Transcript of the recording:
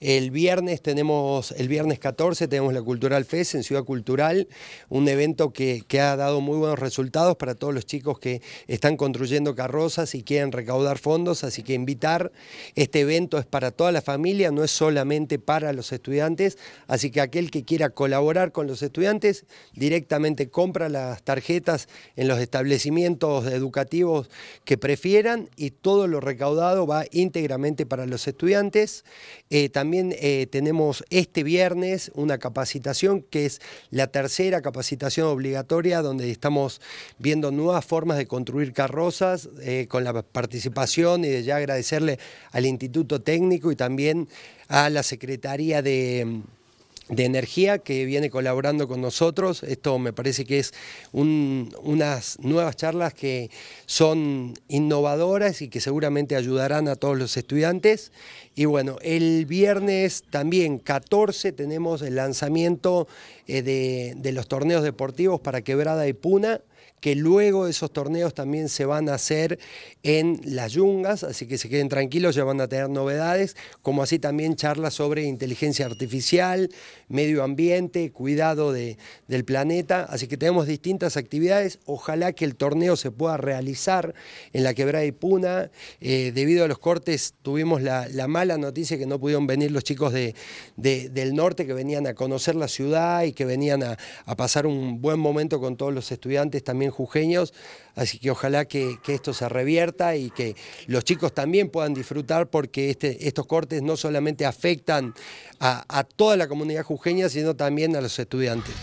El viernes tenemos, el viernes 14 tenemos la Cultural Fest en Ciudad Cultural, un evento que, ha dado muy buenos resultados para todos los chicos que están construyendo carrozas y quieren recaudar fondos, así que invitar, este evento es para toda la familia, no es solamente para los estudiantes, así que aquel que quiera colaborar con los estudiantes directamente compra las tarjetas en los establecimientos educativos que prefieran y todo lo recaudado va íntegramente para los estudiantes. Eh, también eh, tenemos este viernes una capacitación que es la tercera capacitación obligatoria donde estamos viendo nuevas formas de construir carrozas eh, con la participación y de ya agradecerle al Instituto Técnico y también a la Secretaría de energía que viene colaborando con nosotros. Esto me parece que es unas nuevas charlas que son innovadoras y que seguramente ayudarán a todos los estudiantes. Y bueno, el viernes también, 14, tenemos el lanzamiento eh, de, los torneos deportivos para Quebrada y Puna que luego esos torneos también se van a hacer en las yungas, así que se queden tranquilos, ya van a tener novedades, como así también charlas sobre inteligencia artificial, medio ambiente, cuidado de, del planeta, así que tenemos distintas actividades, ojalá que el torneo se pueda realizar en la quebrada de Puna, eh, debido a los cortes tuvimos la, la mala la noticia que no pudieron venir los chicos del norte que venían a conocer la ciudad y que venían a, pasar un buen momento con todos los estudiantes también jujeños. Así que ojalá que, esto se revierta y que los chicos también puedan disfrutar porque este, estos cortes no solamente afectan a, a toda la comunidad jujeña, sino también a los estudiantes.